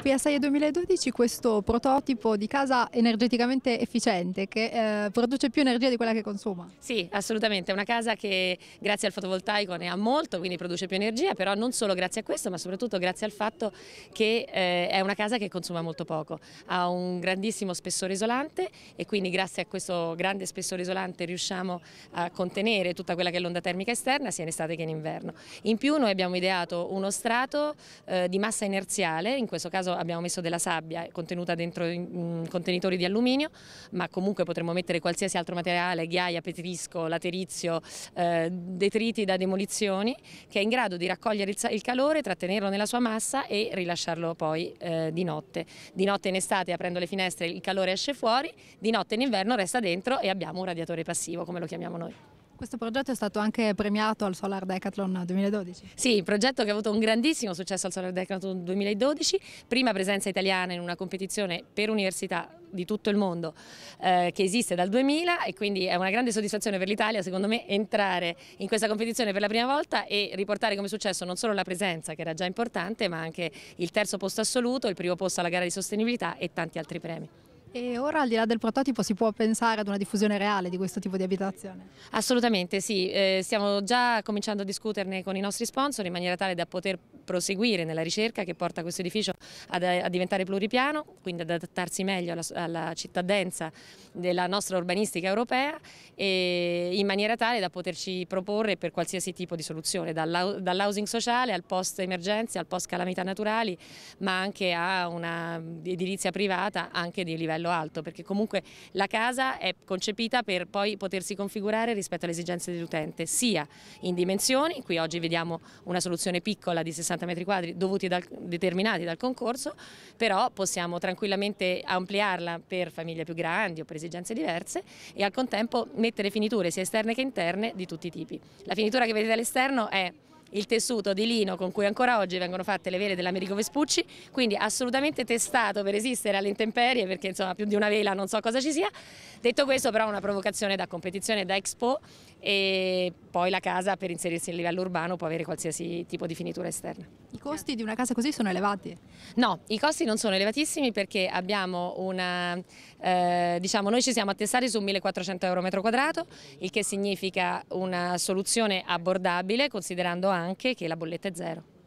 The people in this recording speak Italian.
qui a PSI 2012 questo prototipo di casa energeticamente efficiente che eh, produce più energia di quella che consuma. Sì, assolutamente, è una casa che grazie al fotovoltaico ne ha molto, quindi produce più energia, però non solo grazie a questo, ma soprattutto grazie al fatto che eh, è una casa che consuma molto poco, ha un grandissimo spessore isolante e quindi grazie a questo grande spessore isolante riusciamo a contenere tutta quella che è l'onda termica esterna sia in estate che in inverno. In più noi abbiamo ideato uno strato eh, di massa inerziale, in questo caso caso abbiamo messo della sabbia contenuta dentro in, contenitori di alluminio, ma comunque potremmo mettere qualsiasi altro materiale, ghiaia, petrisco, laterizio, eh, detriti da demolizioni, che è in grado di raccogliere il, il calore, trattenerlo nella sua massa e rilasciarlo poi eh, di notte. Di notte in estate aprendo le finestre il calore esce fuori, di notte in inverno resta dentro e abbiamo un radiatore passivo come lo chiamiamo noi. Questo progetto è stato anche premiato al Solar Decathlon 2012. Sì, progetto che ha avuto un grandissimo successo al Solar Decathlon 2012, prima presenza italiana in una competizione per università di tutto il mondo eh, che esiste dal 2000 e quindi è una grande soddisfazione per l'Italia secondo me entrare in questa competizione per la prima volta e riportare come successo non solo la presenza che era già importante ma anche il terzo posto assoluto, il primo posto alla gara di sostenibilità e tanti altri premi. E ora al di là del prototipo si può pensare ad una diffusione reale di questo tipo di abitazione? Assolutamente sì, eh, stiamo già cominciando a discuterne con i nostri sponsor in maniera tale da poter proseguire nella ricerca che porta questo edificio ad, a diventare pluripiano, quindi ad adattarsi meglio alla, alla cittadenza della nostra urbanistica europea in maniera tale da poterci proporre per qualsiasi tipo di soluzione, dall'housing sociale al post emergenze, al post calamità naturali, ma anche a un'edilizia privata anche di livello alto, perché comunque la casa è concepita per poi potersi configurare rispetto alle esigenze dell'utente, sia in dimensioni, qui oggi vediamo una soluzione piccola di 60 50 metri quadri dal, determinati dal concorso, però possiamo tranquillamente ampliarla per famiglie più grandi o per esigenze diverse e al contempo mettere finiture sia esterne che interne di tutti i tipi. La finitura che vedete all'esterno è il tessuto di lino con cui ancora oggi vengono fatte le vele dell'Americo Vespucci, quindi assolutamente testato per resistere alle intemperie perché insomma più di una vela non so cosa ci sia. Detto questo però una provocazione da competizione, da expo e poi la casa per inserirsi a livello urbano può avere qualsiasi tipo di finitura esterna. I costi di una casa così sono elevati? No, i costi non sono elevatissimi perché abbiamo una, eh, diciamo noi ci siamo attestati su 1400 euro metro quadrato, il che significa una soluzione abbordabile considerando anche anche che la bolletta è zero.